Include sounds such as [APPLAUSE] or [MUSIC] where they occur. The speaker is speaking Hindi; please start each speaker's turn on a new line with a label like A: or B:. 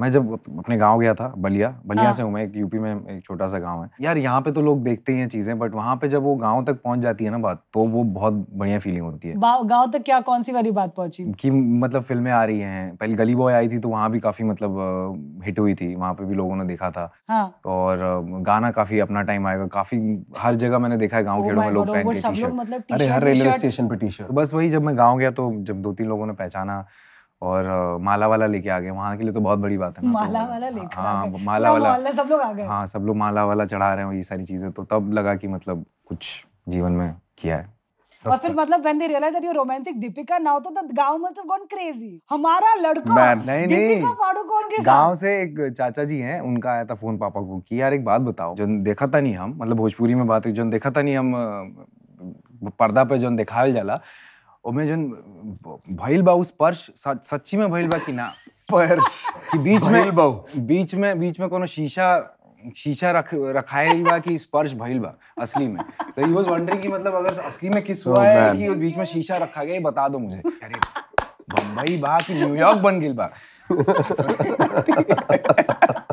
A: मैं जब अपने गांव गया था बलिया बलिया हाँ। से हूँ मैं एक यूपी में एक छोटा सा गांव है यार यहाँ पे तो लोग देखते हैं चीजें बट वहाँ पे जब वो गांव तक पहुंच जाती है ना बात तो वो बहुत बढ़िया फीलिंग होती है गांव तक क्या कौन सी वाली बात पहुंची कि मतलब फिल्में आ रही हैं पहले गली बॉय आई थी तो वहाँ भी काफी मतलब हिट हुई थी वहाँ पे भी लोगों ने देखा था हाँ। और गाना काफी अपना टाइम आएगा काफी हर जगह मैंने देखा है गाँव खेड़ों oh में लोग पहन के टी शर्ट मतलब अरे हर रेलवे स्टेशन पे टी शर्ट बस वही जब मैं गाँव गया तो जब दो तीन लोगों ने पहचाना और माला वाला लेके आ गए वहाँ के लिए तो बहुत बड़ी बात है ना तो माला तो, वाला लेके हाँ माला वाला सब लोग आ गए हाँ सब लोग माला वाला चढ़ा रहे हैं ये सारी चीज़ें तो तब लगा कि मतलब कुछ जीवन में किया है और फिर तो मतलब when they realise that you romantic Deepika now तो द तो गांव मस्ट हैव गॉन क्रेजी हमारा लड़का Man, नहीं दीपिका पाडुकोन के गांव से एक चाचा जी हैं उनका आया था फोन पापा को कि यार एक बात बताओ जो देखा था नहीं हम मतलब भोजपुरी में बात जो देखा था नहीं हम पर्दा पे जो दिखाया जाला और जन भइल बा उस पर्स सच्ची में भइल बा कि ना स्पर्श [LAUGHS] कि बीच में बीच में बीच में कोनो शीशा शीशा रख रखायल बा कि स्पर्श भइल बा असली में तो ही वाज वंडरिंग कि मतलब अगर असली में किस हुआ oh, है कि बीच में शीशा रखा गया बता दो मुझे अरे बम्बई बा कि न्यूयॉर्क बन गई बा [LAUGHS]